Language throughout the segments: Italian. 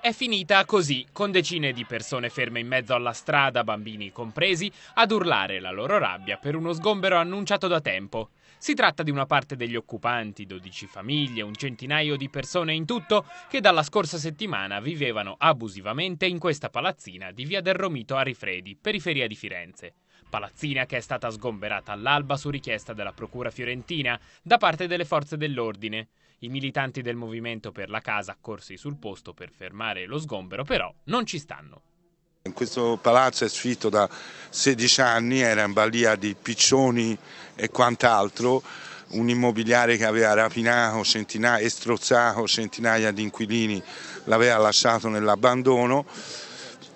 È finita così, con decine di persone ferme in mezzo alla strada, bambini compresi, ad urlare la loro rabbia per uno sgombero annunciato da tempo. Si tratta di una parte degli occupanti, 12 famiglie, un centinaio di persone in tutto, che dalla scorsa settimana vivevano abusivamente in questa palazzina di via del Romito a Rifredi, periferia di Firenze palazzina che è stata sgomberata all'alba su richiesta della Procura fiorentina da parte delle forze dell'ordine. I militanti del Movimento per la Casa accorsi sul posto per fermare lo sgombero però non ci stanno. In questo palazzo è sfitto da 16 anni, era in balia di piccioni e quant'altro, un immobiliare che aveva rapinato centinaia, e strozzato centinaia di inquilini l'aveva lasciato nell'abbandono.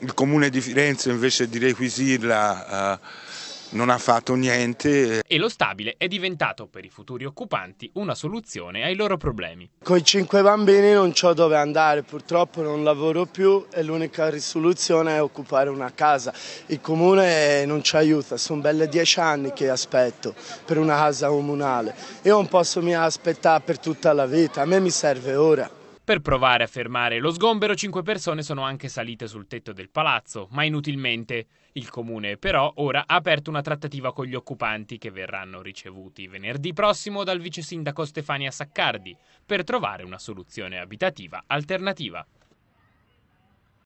Il comune di Firenze invece di requisirla eh, non ha fatto niente. E lo stabile è diventato per i futuri occupanti una soluzione ai loro problemi. Con i cinque bambini non so dove andare, purtroppo non lavoro più e l'unica risoluzione è occupare una casa. Il comune non ci aiuta, sono belle dieci anni che aspetto per una casa comunale. Io non posso mi aspettare per tutta la vita, a me mi serve ora. Per provare a fermare lo sgombero, cinque persone sono anche salite sul tetto del palazzo, ma inutilmente. Il comune, però, ora ha aperto una trattativa con gli occupanti che verranno ricevuti venerdì prossimo dal vice sindaco Stefania Saccardi per trovare una soluzione abitativa alternativa.